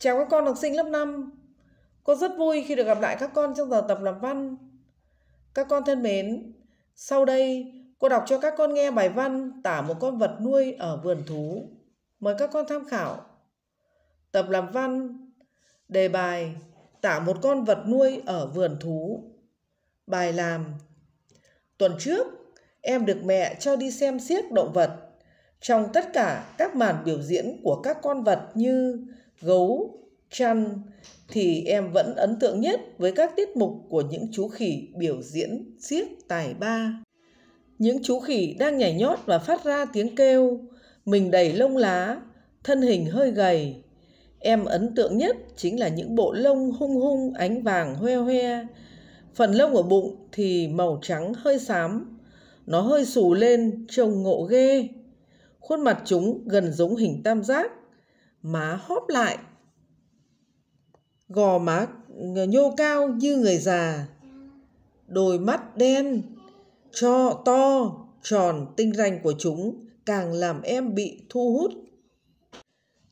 Chào các con học sinh lớp 5 Cô rất vui khi được gặp lại các con trong giờ tập làm văn Các con thân mến Sau đây cô đọc cho các con nghe bài văn Tả một con vật nuôi ở vườn thú Mời các con tham khảo Tập làm văn Đề bài Tả một con vật nuôi ở vườn thú Bài làm Tuần trước em được mẹ cho đi xem xiếc động vật Trong tất cả các màn biểu diễn của các con vật như gấu, chăn thì em vẫn ấn tượng nhất với các tiết mục của những chú khỉ biểu diễn siết tài ba. Những chú khỉ đang nhảy nhót và phát ra tiếng kêu, mình đầy lông lá, thân hình hơi gầy. Em ấn tượng nhất chính là những bộ lông hung hung ánh vàng hoe hoe. Phần lông ở bụng thì màu trắng hơi xám, nó hơi xù lên trông ngộ ghê. Khuôn mặt chúng gần giống hình tam giác má hóp lại gò má nhô cao như người già đôi mắt đen cho to tròn tinh ranh của chúng càng làm em bị thu hút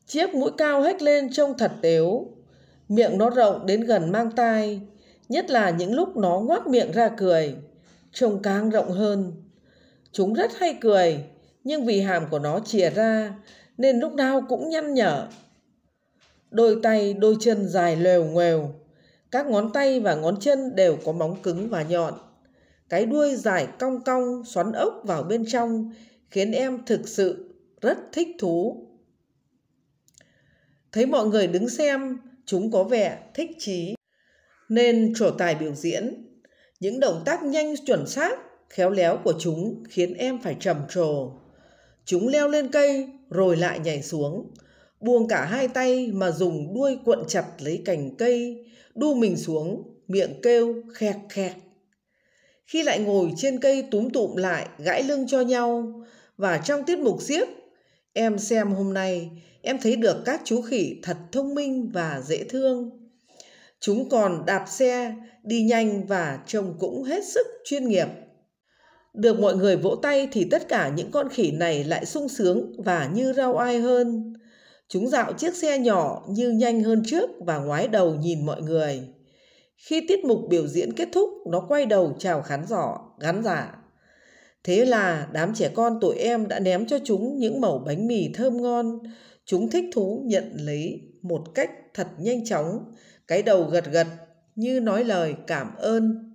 chiếc mũi cao hếch lên trông thật tếu miệng nó rộng đến gần mang tai nhất là những lúc nó ngoác miệng ra cười trông càng rộng hơn chúng rất hay cười nhưng vì hàm của nó chìa ra nên lúc nào cũng nhăn nhở. Đôi tay, đôi chân dài lèo nghều, các ngón tay và ngón chân đều có móng cứng và nhọn. Cái đuôi dài cong cong xoắn ốc vào bên trong khiến em thực sự rất thích thú. Thấy mọi người đứng xem, chúng có vẻ thích chí nên trổ tài biểu diễn. Những động tác nhanh chuẩn xác, khéo léo của chúng khiến em phải trầm trồ. Chúng leo lên cây rồi lại nhảy xuống, buông cả hai tay mà dùng đuôi cuộn chặt lấy cành cây, đu mình xuống, miệng kêu khẹt khẹt. Khi lại ngồi trên cây túm tụm lại, gãi lưng cho nhau, và trong tiết mục siếc, em xem hôm nay, em thấy được các chú khỉ thật thông minh và dễ thương. Chúng còn đạp xe, đi nhanh và trông cũng hết sức chuyên nghiệp. Được mọi người vỗ tay thì tất cả những con khỉ này lại sung sướng và như rau ai hơn. Chúng dạo chiếc xe nhỏ như nhanh hơn trước và ngoái đầu nhìn mọi người. Khi tiết mục biểu diễn kết thúc, nó quay đầu chào khán giả, gắn giả. Thế là đám trẻ con tụi em đã ném cho chúng những mẩu bánh mì thơm ngon. Chúng thích thú nhận lấy một cách thật nhanh chóng, cái đầu gật gật như nói lời cảm ơn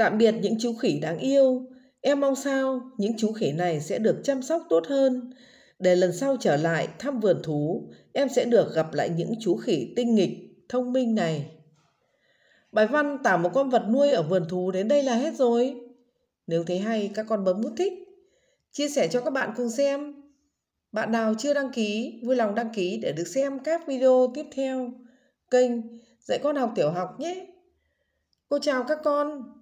Tạm biệt những chú khỉ đáng yêu, em mong sao những chú khỉ này sẽ được chăm sóc tốt hơn. Để lần sau trở lại thăm vườn thú, em sẽ được gặp lại những chú khỉ tinh nghịch, thông minh này. Bài văn tả một con vật nuôi ở vườn thú đến đây là hết rồi. Nếu thấy hay, các con bấm nút thích. Chia sẻ cho các bạn cùng xem. Bạn nào chưa đăng ký, vui lòng đăng ký để được xem các video tiếp theo. Kênh Dạy Con Học Tiểu Học nhé. Cô chào các con.